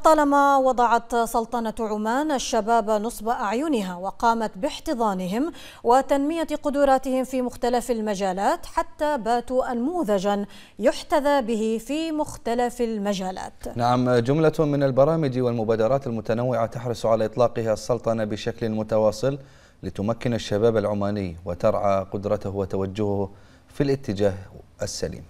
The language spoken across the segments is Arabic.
لطالما وضعت سلطنة عمان الشباب نصب أعينها وقامت باحتضانهم وتنمية قدراتهم في مختلف المجالات حتى باتوا أنموذجا يحتذى به في مختلف المجالات نعم جملة من البرامج والمبادرات المتنوعة تحرص على إطلاقها السلطنة بشكل متواصل لتمكن الشباب العماني وترعى قدرته وتوجهه في الاتجاه السليم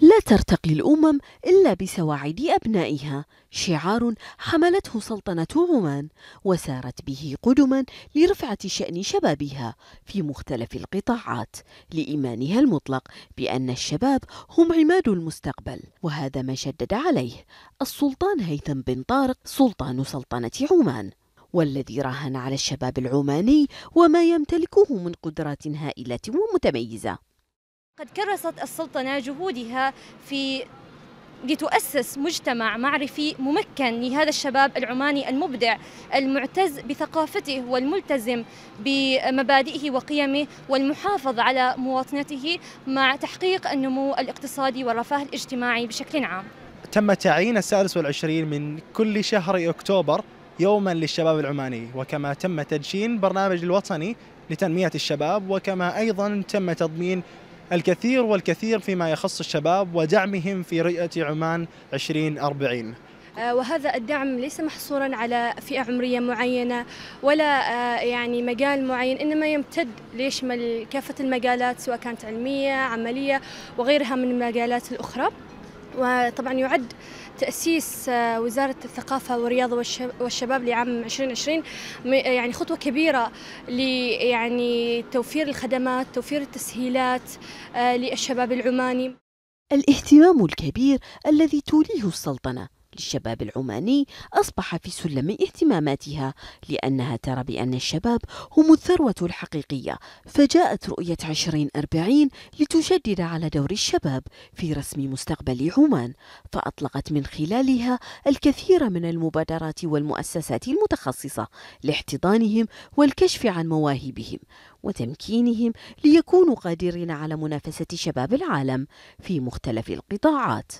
لا ترتقي الأمم إلا بسواعد أبنائها شعار حملته سلطنة عمان وسارت به قدما لرفعة شأن شبابها في مختلف القطاعات لإيمانها المطلق بأن الشباب هم عماد المستقبل وهذا ما شدد عليه السلطان هيثم بن طارق سلطان سلطنة عمان والذي راهن على الشباب العماني وما يمتلكه من قدرات هائلة ومتميزة قد كرست السلطنة جهودها في لتؤسس مجتمع معرفي ممكن لهذا الشباب العماني المبدع المعتز بثقافته والملتزم بمبادئه وقيمه والمحافظ على مواطنته مع تحقيق النمو الاقتصادي والرفاه الاجتماعي بشكل عام تم تعيين السادس والعشرين من كل شهر أكتوبر يوما للشباب العماني وكما تم تدشين برنامج الوطني لتنمية الشباب وكما أيضا تم تضمين الكثير والكثير فيما يخص الشباب ودعمهم في رؤية عمان 2040 آه، وهذا الدعم ليس محصورا على فئة عمرية معينة ولا آه، يعني مجال معين إنما يمتد ليشمل كافة المجالات سواء كانت علمية عملية وغيرها من المجالات الأخرى وطبعا يعد تأسيس آه، وزارة الثقافة والرياضة والشباب لعام 2020 يعني خطوة كبيرة يعني توفير الخدمات توفير التسهيلات آه، للشباب العماني الاهتمام الكبير الذي توليه السلطنة للشباب العماني أصبح في سلم اهتماماتها لأنها ترى بأن الشباب هم الثروة الحقيقية فجاءت رؤية 2040 لتشدد على دور الشباب في رسم مستقبل عمان فأطلقت من خلالها الكثير من المبادرات والمؤسسات المتخصصة لاحتضانهم والكشف عن مواهبهم وتمكينهم ليكونوا قادرين على منافسة شباب العالم في مختلف القطاعات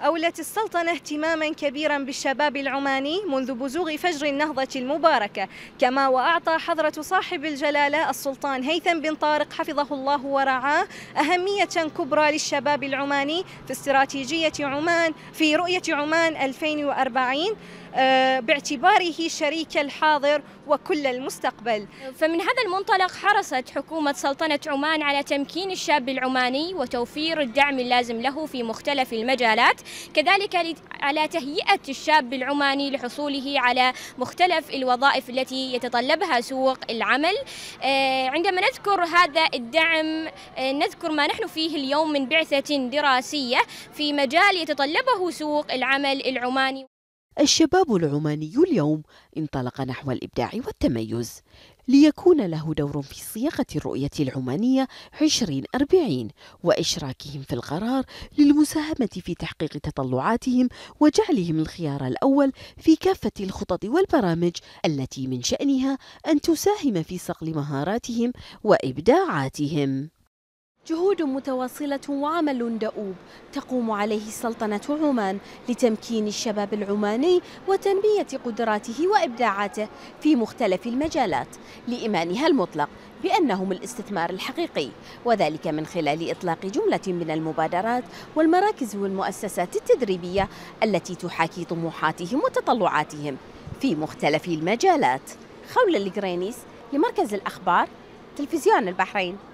أولت السلطنة اهتماما كبيرا بالشباب العماني منذ بزوغ فجر النهضة المباركة كما وأعطى حضرة صاحب الجلالة السلطان هيثم بن طارق حفظه الله ورعاه أهمية كبرى للشباب العماني في استراتيجية عمان في رؤية عمان 2040 آه، باعتباره شريك الحاضر وكل المستقبل فمن هذا المنطلق حرصت حكومة سلطنة عمان على تمكين الشاب العماني وتوفير الدعم اللازم له في مختلف المجالات كذلك على تهيئة الشاب العماني لحصوله على مختلف الوظائف التي يتطلبها سوق العمل آه، عندما نذكر هذا الدعم آه، نذكر ما نحن فيه اليوم من بعثة دراسية في مجال يتطلبه سوق العمل العماني الشباب العماني اليوم انطلق نحو الإبداع والتميز ليكون له دور في صياغة الرؤية العمانية 2040 وإشراكهم في القرار للمساهمة في تحقيق تطلعاتهم وجعلهم الخيار الأول في كافة الخطط والبرامج التي من شأنها أن تساهم في صقل مهاراتهم وإبداعاتهم جهود متواصلة وعمل دؤوب تقوم عليه سلطنة عمان لتمكين الشباب العماني وتنمية قدراته وإبداعاته في مختلف المجالات لإيمانها المطلق بأنهم الاستثمار الحقيقي وذلك من خلال إطلاق جملة من المبادرات والمراكز والمؤسسات التدريبية التي تحاكي طموحاتهم وتطلعاتهم في مختلف المجالات خولة الجرينيس لمركز الأخبار تلفزيون البحرين